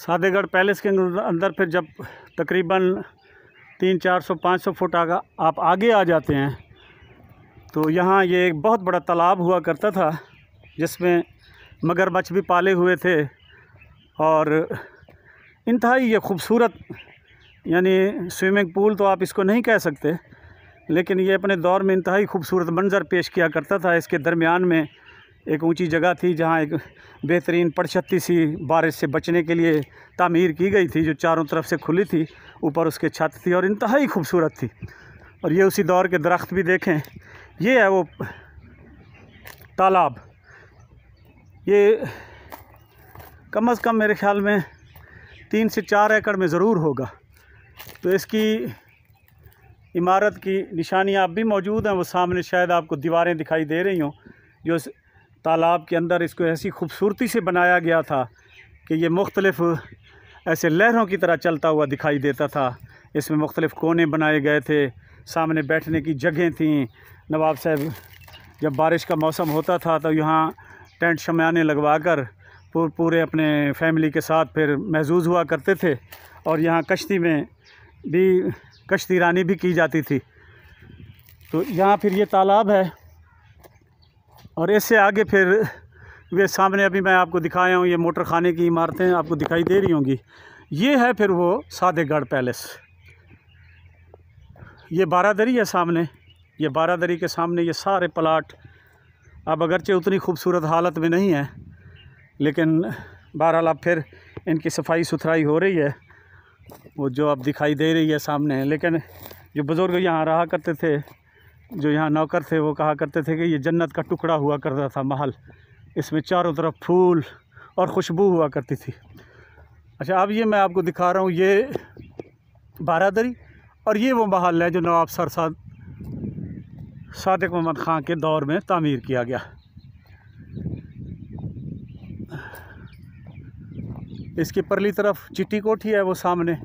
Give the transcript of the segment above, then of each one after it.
सादेगढ़ palace के अंदर फिर जब तकरीबन तीन चार सौ पाँच सौ फुट आगा आप आगे आ जाते हैं तो यहाँ ये एक बहुत बड़ा तालाब हुआ करता था जिसमें मगरमच्छ भी पाले हुए थे और इंतहाई ये खूबसूरत यानी स्विमिंग पूल तो आप इसको नहीं कह सकते लेकिन ये अपने दौर में इंतहाई खूबसूरत मंज़र पेश किया करता था इसके दरमियान में एक ऊंची जगह थी जहां एक बेहतरीन पड़छत्ती सी बारिश से बचने के लिए तामीर की गई थी जो चारों तरफ से खुली थी ऊपर उसके छत थी और इंतहाई खूबसूरत थी और ये उसी दौर के दरख्त भी देखें ये है वो तालाब ये कम अज़ कम मेरे ख्याल में तीन से चार एकड़ में ज़रूर होगा तो इसकी इमारत की निशानियाँ अब भी मौजूद हैं वो सामने शायद आपको दीवारें दिखाई दे रही हों जो तालाब के अंदर इसको ऐसी खूबसूरती से बनाया गया था कि ये मुख्तलफ़ ऐसे लहरों की तरह चलता हुआ दिखाई देता था इसमें मुख्तलिफ़ कोने बनाए गए थे सामने बैठने की जगह थी नवाब साहब जब बारिश का मौसम होता था तो यहाँ टेंट शमयाने लगवा कर पूरे अपने फैमिली के साथ फिर महजूज हुआ करते थे और यहाँ कश्ती में भी कश्ती रानी भी की जाती थी तो यहाँ फिर ये तालाब है और इससे आगे फिर वे सामने अभी मैं आपको दिखाया हूँ ये मोटर खाने की इमारतें आपको दिखाई दे रही होंगी ये है फिर वो सादेगढ़ पैलेस ये बारादरी है सामने ये बारादरी के सामने ये सारे प्लाट अब अगरचे उतनी खूबसूरत हालत में नहीं है लेकिन बहरहाल अब फिर इनकी सफाई सुथराई हो रही है वो जो अब दिखाई दे रही है सामने लेकिन जो बुज़ुर्ग यहाँ रहा करते थे जो यहाँ नौकर थे वो कहा करते थे कि ये जन्नत का टुकड़ा हुआ करता था महल इसमें चारों तरफ फूल और खुशबू हुआ करती थी अच्छा अब ये मैं आपको दिखा रहा हूँ ये बारादरी और ये वो महल है जो नवाब सरसाद सादक मोहम्मद ख़ान के दौर में तामीर किया गया इसकी परली तरफ चिट्टी कोठी है वो सामने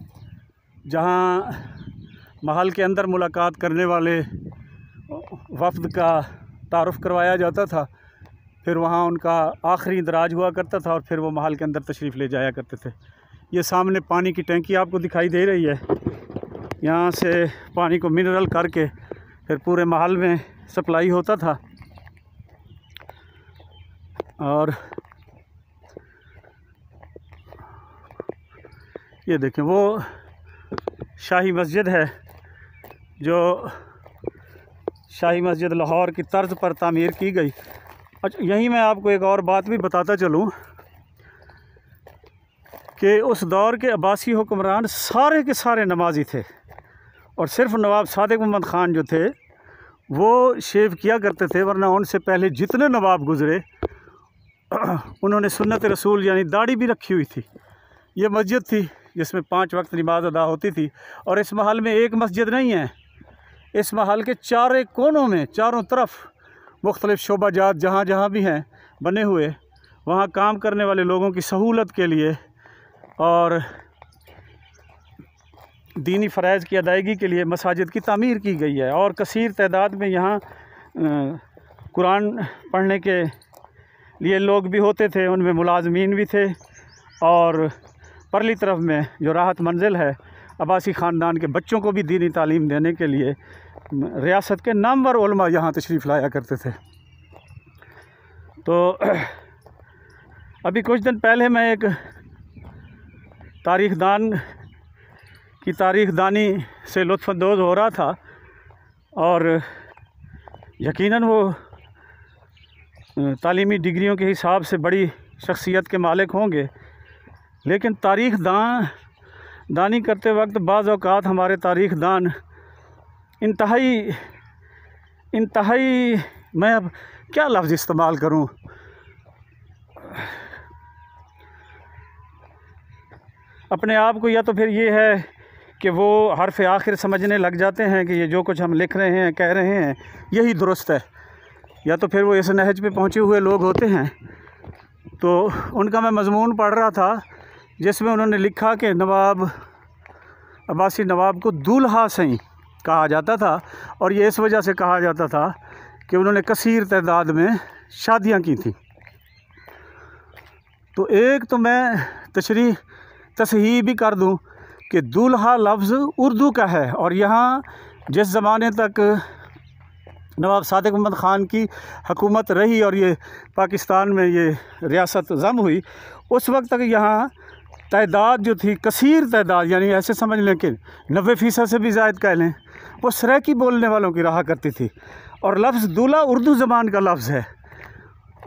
जहाँ महल के अंदर मुलाकात करने वाले वफद का तारफ़ करवाया जाता था फिर वहाँ उनका आखिरी इंदराज हुआ करता था और फिर वो महल के अंदर तशरीफ़ ले जाया करते थे ये सामने पानी की टंकी आपको दिखाई दे रही है यहाँ से पानी को मिनरल करके फिर पूरे महल में सप्लाई होता था और ये देखें वो शाही मस्जिद है जो शाही मस्जिद लाहौर की तर्ज पर तमीर की गई अच्छा यहीं मैं आपको एक और बात भी बताता चलूँ कि उस दौर के अब्बासी हुक्मरान सारे के सारे नमाजी थे और सिर्फ नवाब सादक मोहम्मद ख़ान जो थे वो शेव किया करते थे वरना उनसे पहले जितने नवाब गुज़रे उन्होंने सुन्नत रसूल यानी दाढ़ी भी रखी हुई थी ये मस्जिद थी जिसमें पाँच वक्त नमाज अदा होती थी और इस महल में एक मस्जिद नहीं है इस महल के चार कोनों में चारों तरफ मुख्तलिफ शोबा जात जहाँ जहाँ भी हैं बने हुए वहाँ काम करने वाले लोगों की सहूलत के लिए और दीनी फ़रज़ की अदायगी के लिए मसाजिद की तमीर की गई है और कसर तदाद में यहाँ कुरान पढ़ने के लिए लोग भी होते थे उनमें मुलाजमीन भी थे और परली तरफ में जो राहत मंजिल है अबासी ख़ानदान के बच्चों को भी दीनी तालीम देने के लिए रियासत के नामवर ओलमा यहाँ तशरीफ़ लाया करते थे तो अभी कुछ दिन पहले मैं एक तारीख दान की तारीख दानी से लुफानंदोज़ हो रहा था और यकीनन वो तालीमी डिग्रियों के हिसाब से बड़ी शख्सियत के मालिक होंगे लेकिन तारीख दान दानी करते वक्त बाज़ात हमारे तारीख दान इंतहाई इंतहाई मैं अब क्या लफ्ज़ इस्तेमाल करूं अपने आप को या तो फिर ये है कि वो हर्फ आखिर समझने लग जाते हैं कि ये जो कुछ हम लिख रहे हैं कह रहे हैं यही दुरुस्त है या तो फिर वो इस नहज पे पहुँचे हुए लोग होते हैं तो उनका मैं मजमून पढ़ रहा था जिसमें उन्होंने लिखा कि नवाब अब्बासी नवाब को दूल्हा सही कहा जाता था और ये इस वजह से कहा जाता था कि उन्होंने कसीर तदाद में शादियां की थी तो एक तो मैं तशरी तसही भी कर दूं कि दूल्हा लफ्ज़ उर्दू का है और यहाँ जिस ज़माने तक नवाब सादक अहमद ख़ान की हकूमत रही और ये पाकिस्तान में ये रियासत जम हुई उस वक्त तक यहाँ तदाद जो थी कसीर तदाद यानी ऐसे समझ लें कि नबे फ़ीसद से भी जायद कह लें वो सरेकी बोलने वालों की रहा करती थी और लफ्ज़ दूल्हा उर्दू ज़बान का लफ्ज़ है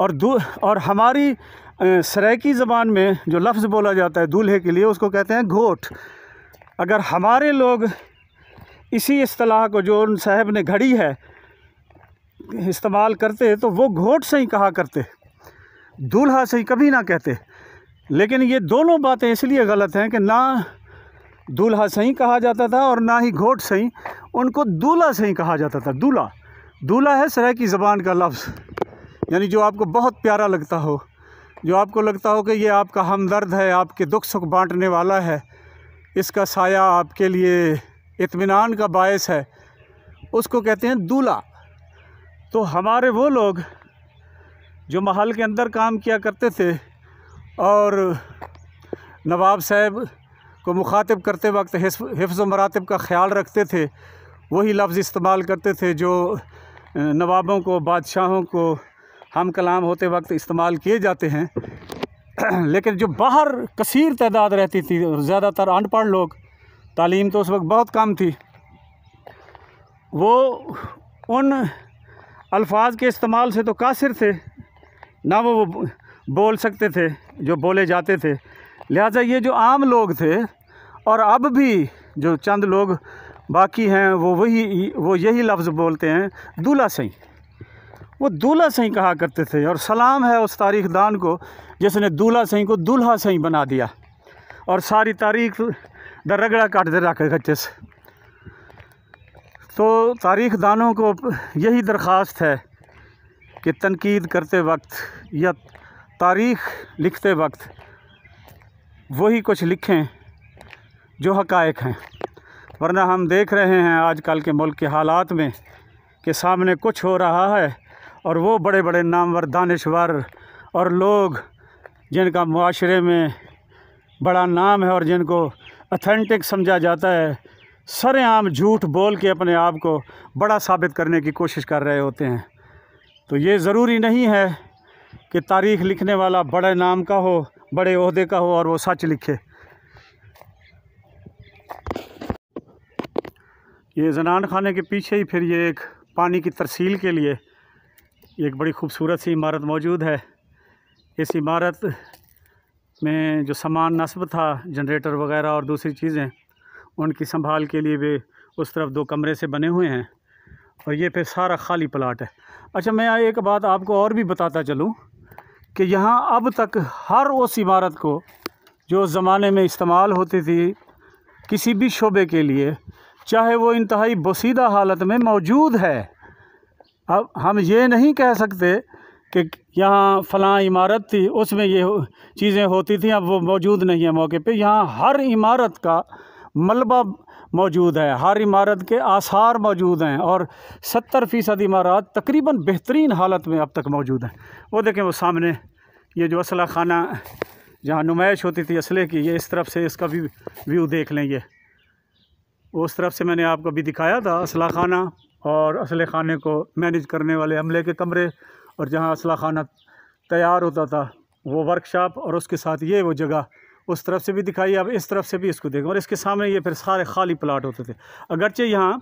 और दू और हमारी सरेकी ज़बान में जो लफ्ज़ बोला जाता है दूल्हे के लिए उसको कहते हैं घोट अगर हमारे लोग इसी असलाह को जो उन साहब ने घड़ी है इस्तेमाल करते तो वो घोट से ही कहा करते दूल्हा से ही कभी ना कहते लेकिन ये दोनों बातें इसलिए गलत हैं कि ना दूल्हा सही कहा जाता था और ना ही घोट सही उनको दूल्हा सही कहा जाता था दूल्हा दूल्हा है सराय की ज़बान का लफ्ज़ यानी जो आपको बहुत प्यारा लगता हो जो आपको लगता हो कि ये आपका हमदर्द है आपके दुख सुख बांटने वाला है इसका साया आपके लिए इतमान का बायस है उसको कहते हैं दूल्हा तो हमारे वो लोग जो महल के अंदर काम किया करते थे और नवाब साहब को मुखातब करते वक्त हिफ्ज़ मरातब का ख्याल रखते थे वही लफ्ज़ इस्तेमाल करते थे जो नवाबों को बादशाहों को हम कलाम होते वक्त इस्तेमाल किए जाते हैं लेकिन जो बाहर कसर तादाद रहती थी ज़्यादातर अनपढ़ लोग तालीम तो उस वक्त बहुत कम थी वो उन अल्फाज के इस्तेमाल से तो कासिर थे ना वो बोल सकते थे जो बोले जाते थे लिहाजा ये जो आम लोग थे और अब भी जो चंद लोग बाकी हैं वो वही वो यही लफ्ज़ बोलते हैं दूल्हा सही वो दूल्हा सही कहा करते थे और सलाम है उस तारीख दान को जिसने दूल्हा सही को दूल्हा सही बना दिया और सारी तारीख दर रगड़ा काट दे रखे से तो तारीख दानों को यही दरख्वास्त है कि तनकीद करते वक्त या तारीख लिखते वक्त वही कुछ लिखें जो हकायक हैं वरना हम देख रहे हैं आजकल के मुल्क के हालात में कि सामने कुछ हो रहा है और वो बड़े बड़े नामवर दानश्वर और लोग जिनका माशरे में बड़ा नाम है और जिनको अथेंटिक समझा जाता है सरेआम झूठ बोल के अपने आप को बड़ा साबित करने की कोशिश कर रहे होते हैं तो ये ज़रूरी नहीं है कि तारीख़ लिखने वाला बड़े नाम का हो बड़े अहदे का हो और वो सच लिखे ये जनान खाने के पीछे ही फिर ये एक पानी की तरसील के लिए एक बड़ी खूबसूरत सी इमारत मौजूद है इस इमारत में जो सामान नस्ब था जनरेटर वगैरह और दूसरी चीज़ें उनकी संभाल के लिए भी उस तरफ दो कमरे से बने हुए हैं और ये फिर सारा खाली प्लाट है अच्छा मैं एक बात आपको और भी बताता चलूँ कि यहाँ अब तक हर उस इमारत को जो ज़माने में इस्तेमाल होती थी किसी भी शोबे के लिए चाहे वो इंतहाई बसीदा हालत में मौजूद है अब हम ये नहीं कह सकते कि यहाँ फलां इमारत थी उसमें ये चीज़ें होती थी अब वो मौजूद नहीं है मौके पे यहाँ हर इमारत का मलबा मौजूद है हर इमारत के आसार मौजूद हैं और सत्तर फ़ीसद इमारत तकरीबन बेहतरीन हालत में अब तक मौजूद हैं वो देखें वो सामने ये जो असला खाना जहाँ नुमाइश होती थी असले की ये इस तरफ से इसका व्यू व्यू देख लें ये उस तरफ से मैंने आपको भी दिखाया था असला खाना और असले खाने को मैनेज करने वाले हमले के कमरे और जहाँ असला खाना तैयार होता था वो वर्कशॉप और उसके साथ ये वो जगह उस तरफ से भी दिखाई अब इस तरफ से भी इसको देखें और इसके सामने ये फिर सारे खाली प्लाट होते थे अगरचे यहाँ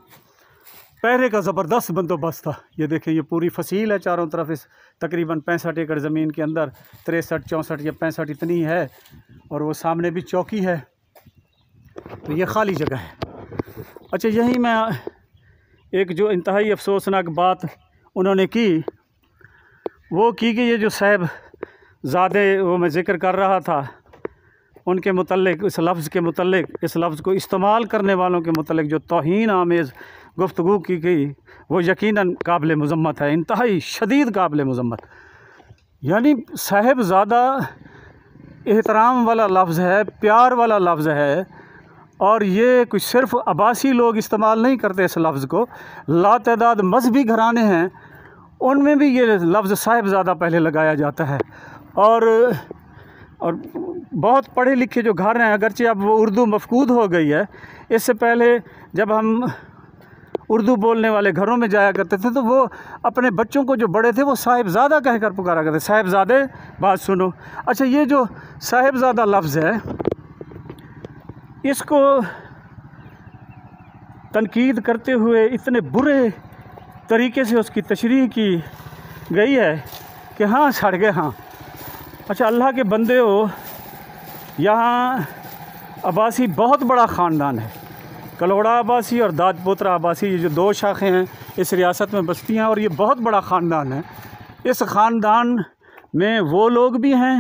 पहरे का ज़बरदस्त बंदोबस्त था ये देखें ये पूरी फसील है चारों तरफ इस तकरीबन पैंसठ एकड़ ज़मीन के अंदर तिरसठ चौंसठ या पैंसठ इतनी है और वो सामने भी चौकी है तो ये खाली जगह है अच्छा यही मैं एक जो इंतहाई अफसोसनाक बात उन्होंने की वो की कि ये जो साहब ज़्यादा वो मैं ज़िक्र कर रहा था उनके मतलब इस लफ्ज़ के मतलब इस लफ्ज़ को इस्तेमाल करने वालों के मतलब जो तोहन आमेज़ गुफ्तु की गई वो यकीन काबिल मजम्मत है इंतहाई शदीद काबिल मजम्मत यानी साहेबज़ादा ज़्यादा एहतराम वाला लफ्ज़ है प्यार वाला लफ्ज़ है और ये कुछ सिर्फ आबासी लोग इस्तेमाल नहीं करते इस लफ्ज़ को लातदाद मजहबी घराने हैं उनमें भी ये लफ्ज़ साहिबज़ादा पहले लगाया जाता है और और बहुत पढ़े लिखे जो घर हैं अगरचे अब वो उर्दू मफकूद हो गई है इससे पहले जब हम उर्दू बोलने वाले घरों में जाया करते थे तो वो अपने बच्चों को जो बड़े थे वो साहिबज़ादा कहकर पुकारा करते साहिबज़ादे बात सुनो अच्छा ये जो साहिबज़ादा लफ्ज़ है इसको तनकीद करते हुए इतने बुरे तरीके से उसकी तशरी की गई है कि हाँ छड़ गए हाँ अच्छा अल्लाह के बंदे हो यहाँ अबासी बहुत बड़ा ख़ानदान है कलोड़ा आबासी और दाद पोत्रा आबासी ये जो दो शाखें हैं इस रियासत में बसती हैं और ये बहुत बड़ा ख़ानदान है इस ख़ानदान में वो लोग भी हैं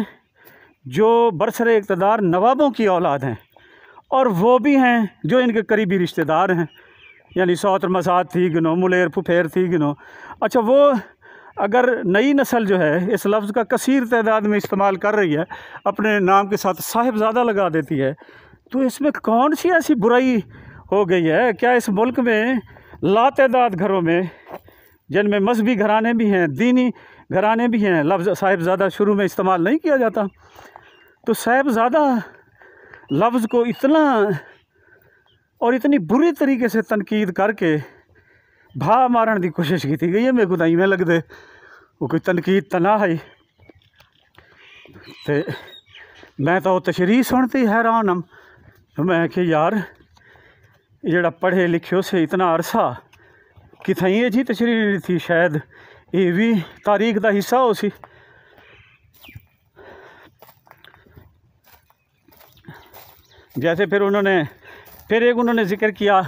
जो बरसर इकतदार नवाबों की औलाद हैं और वो भी हैं जो इनके करीबी रिश्तेदार हैं यानी सौत्र मसाद थी गिनो मुलेर फुफेर थी गिनो अच्छा वो अगर नई नस्ल जो है इस लफ्ज़ का कसर तदाद में इस्तेमाल कर रही है अपने नाम के साथ साहिबज़ादा लगा देती है तो इसमें कौन सी ऐसी बुराई हो गई है क्या इस मुल्क में तदाद घरों में जिनमें मजहबी घराने भी हैं दीनी घराने भी हैं लफ्ज़ साहिबज़ादा शुरू में इस्तेमाल नहीं किया जाता तो साहिबज़ादा लफ्ज़ को इतना और इतनी बुरे तरीके से तनकीद करके भा मारन की कोशिश की गई है मेरे को तो इवें लगते वो कोई तनकीद तना है तो मैं तो तशरी सुन तो हैरान हम मैं कि यार जड़ा पढ़े लिखियो से इतना अरसा कितें ये जी तशरी थी शायद ये भी तारीख का हिस्सा हो सी जैसे फिर उन्होंने फिर एक उन्होंने ज़िक्र किया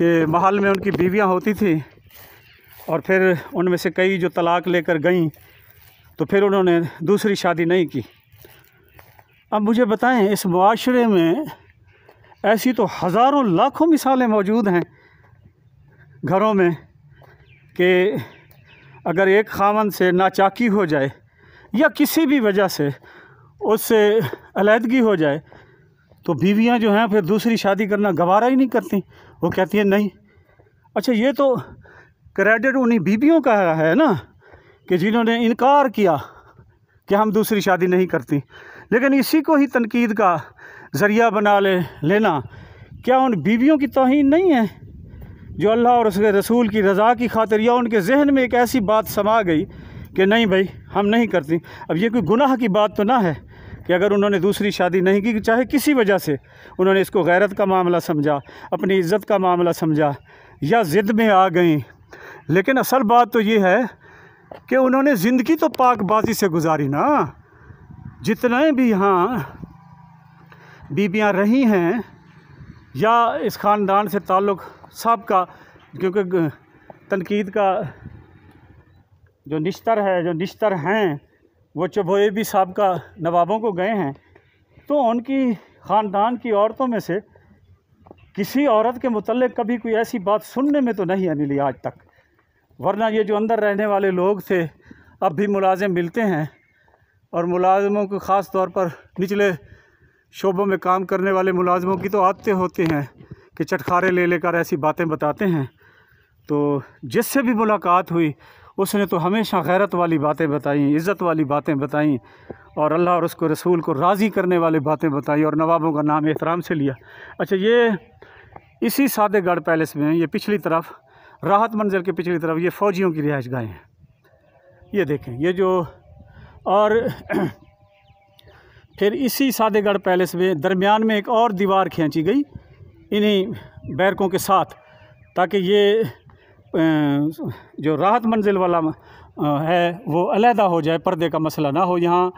कि महल में उनकी बीवियाँ होती थी और फिर उनमें से कई जो तलाक लेकर गईं तो फिर उन्होंने दूसरी शादी नहीं की अब मुझे बताएं इस माशरे में ऐसी तो हज़ारों लाखों मिसालें मौजूद हैं घरों में कि अगर एक खामन से नाचाकी हो जाए या किसी भी वजह से उससे अलीहदगी हो जाए तो बीवियाँ जो हैं फिर दूसरी शादी करना गवारा ही नहीं करती वो कहती हैं नहीं अच्छा ये तो क्रेडिट उन्हीं बीवियों का है ना कि जिन्होंने इनकार किया कि हम दूसरी शादी नहीं करती लेकिन इसी को ही तनकीद का ज़रिया बना ले लेना क्या उन बीवियों की तोहन नहीं है जो अल्लाह और उसके रसूल की रज़ा की खातिर या उनके जहन में एक ऐसी बात समा गई कि नहीं भाई हम नहीं करती अब ये कोई गुनाह की बात तो ना है कि अगर उन्होंने दूसरी शादी नहीं की चाहे किसी वजह से उन्होंने इसको गैरत का मामला समझा अपनी इज़्ज़त का मामला समझा या ज़िद में आ गई लेकिन असल बात तो ये है कि उन्होंने ज़िंदगी तो पाकबाजी से गुजारी ना जितने भी यहाँ बीबियाँ रही हैं या इस ख़ानदान से ताल्लुक़ सब का क्योंकि तनकीद का जो निश्तर है जो निश्तर हैं वो चबोए भी का नवाबों को गए हैं तो उनकी ख़ानदान की औरतों में से किसी औरत के मतलब कभी कोई ऐसी बात सुनने में तो नहीं मिली आज तक वरना ये जो अंदर रहने वाले लोग थे अब भी मुलाजिम मिलते हैं और मुलाजमों को ख़ास तौर पर निचले शोबों में काम करने वाले मुलाजमों की तो आदतें होती हैं कि चटखारे ले लेकर ऐसी बातें बताते हैं तो जिससे भी मुलाकात हुई उसने तो हमेशा गैरत वाली बातें बताईं इज़्ज़त वाली बातें बताईं और अल्लाह और उसको रसूल को राज़ी करने वाली बातें बताई और नवाबों का नाम एहतराम से लिया अच्छा ये इसी सादेगढ़ पैलेस में ये पिछली तरफ राहत मंजिल के पिछली तरफ ये फ़ौजियों की रिहाइश गाहें हैं ये देखें ये जो और फिर इसी सादेगढ़ पैलेस में दरमियान में एक और दीवार खींची गई इन्हीं बैरकों के साथ ताकि ये जो राहत मंजिल वाला है वो अलहदा हो जाए पर्दे का मसला ना हो यहाँ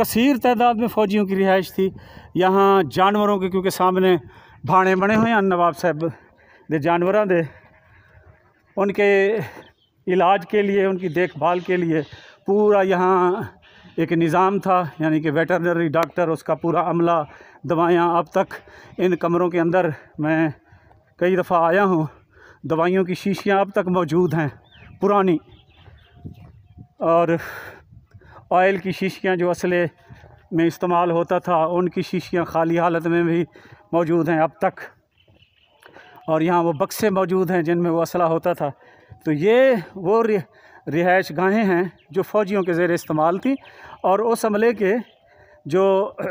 कसर तादाद में फ़ौजियों की रिहाइश थी यहाँ जानवरों के क्योंकि सामने भाड़े बने हुए हैं नवाब साहब दे जानवर दे उनके इलाज के लिए उनकी देखभाल के लिए पूरा यहाँ एक निज़ाम था यानी कि वेटरनरी डॉक्टर उसका पूरा अमला दवाइयाँ अब तक इन कमरों के अंदर मैं कई दफ़ा आया हूँ दवाइयों की शीशियाँ अब तक मौजूद हैं पुरानी और ऑयल की शीशियाँ जो असले में इस्तेमाल होता था उनकी शीशियाँ खाली हालत में भी मौजूद हैं अब तक और यहाँ वो बक्से मौजूद हैं जिनमें वो असला होता था तो ये वो रिहाइश गाहें हैं जो फ़ौजियों के ज़ेर इस्तेमाल थी और उस अमले के जो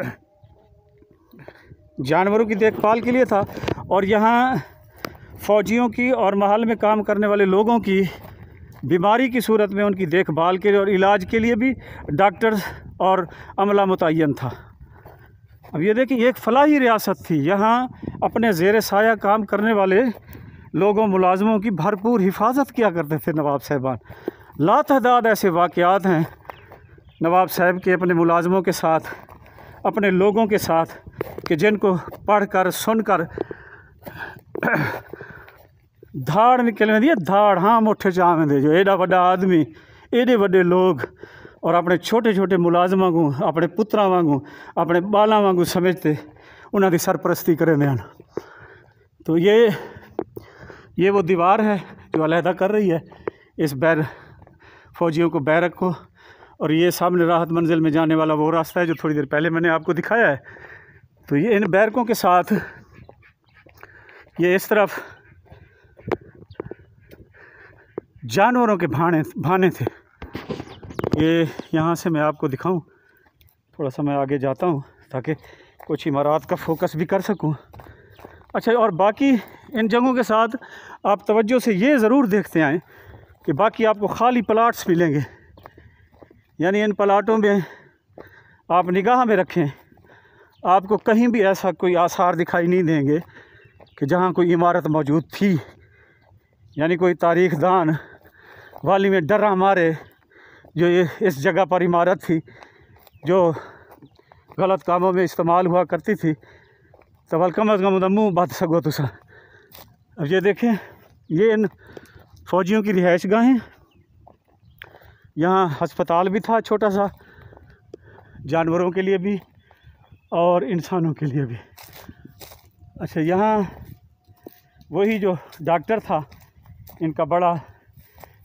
जानवरों की देखभाल के लिए था और यहाँ फ़ौजियों की और महल में काम करने वाले लोगों की बीमारी की सूरत में उनकी देखभाल के लिए और इलाज के लिए भी डॉक्टर्स और अमला मुतन था अब ये देखिए एक फलाही रियासत थी यहाँ अपने जेर साया काम करने वाले लोगों मुलाजमों की भरपूर हिफाजत किया करते थे नवाब साहबान लातदाद ऐसे वाक़ात हैं नवाब साहब के अपने मुलाजमों के साथ अपने लोगों के साथ कि जिनको पढ़ कर सुन कर धाड़ निकल वेंदी धाड़ हाँ मुठ चां वेंदे जो एडा वा आदमी एडे वे लोग और अपने छोटे छोटे मुलाजम वगू अपने पुत्रा वांगू अपने बाला वगू समझते उन्होंने सरपरस्ती कर रहे तो ये ये वो दीवार है जो अलहदा कर रही है इस बैर फौजियों को बैरक को और ये सामने राहत मंजिल में जाने वाला वो रास्ता है जो थोड़ी देर पहले मैंने आपको दिखाया है तो ये इन बैरकों के साथ ये इस तरफ जानवरों के भाने भाने थे ये यहाँ से मैं आपको दिखाऊं थोड़ा सा मैं आगे जाता हूँ ताकि कुछ इमारत का फोकस भी कर सकूँ अच्छा और बाकी इन जगहों के साथ आप तवज्जो से ये ज़रूर देखते आएँ कि बाकी आपको खाली प्लाट्स मिलेंगे यानी इन प्लाटों में आप निगाह में रखें आपको कहीं भी ऐसा कोई आसार दिखाई नहीं देंगे कि जहाँ कोई इमारत मौजूद थी यानी कोई तारीख़ दान वाली में डर मारे जो ये इस जगह पर इमारत थी जो गलत कामों में इस्तेमाल हुआ करती थी तो कम अज कम मुँह बात सको सर अब ये देखें ये इन फौजियों की रिहाइश गाहें यहाँ अस्पताल भी था छोटा सा जानवरों के लिए भी और इंसानों के लिए भी अच्छा यहाँ वही जो डॉक्टर था इनका बड़ा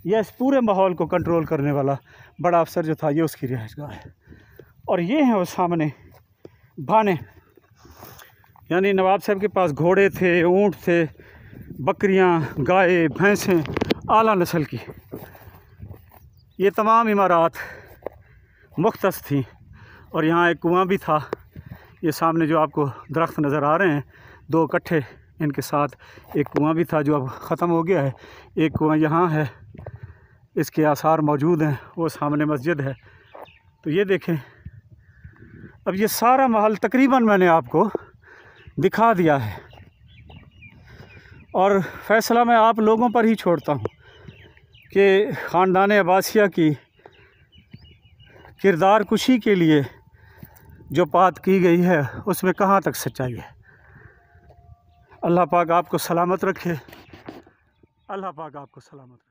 या इस पूरे माहौल को कंट्रोल करने वाला बड़ा अफसर जो था ये उसकी रिहाइशगाह है और ये हैं वो सामने भाने यानी नवाब साहब के पास घोड़े थे ऊँट थे बकरियाँ गाय भैंसें आला नस्ल की ये तमाम इमारत मुख्तस थी और यहाँ एक कुआं भी था ये सामने जो आपको दरख्त नज़र आ रहे हैं दो कट्ठे इनके साथ एक कुआं भी था जो अब ख़त्म हो गया है एक कुआं यहाँ है इसके आसार मौजूद हैं वो सामने मस्जिद है तो ये देखें अब ये सारा महल तकरीबन मैंने आपको दिखा दिया है और फैसला मैं आप लोगों पर ही छोड़ता हूँ कि ख़ानदान अबासिया की किरदार कुशी के लिए जो बात की गई है उसमें कहाँ तक सच्चाई है अल्लाह पाक आपको सलामत रखे अल्लाह पाक आपको सलामत रखे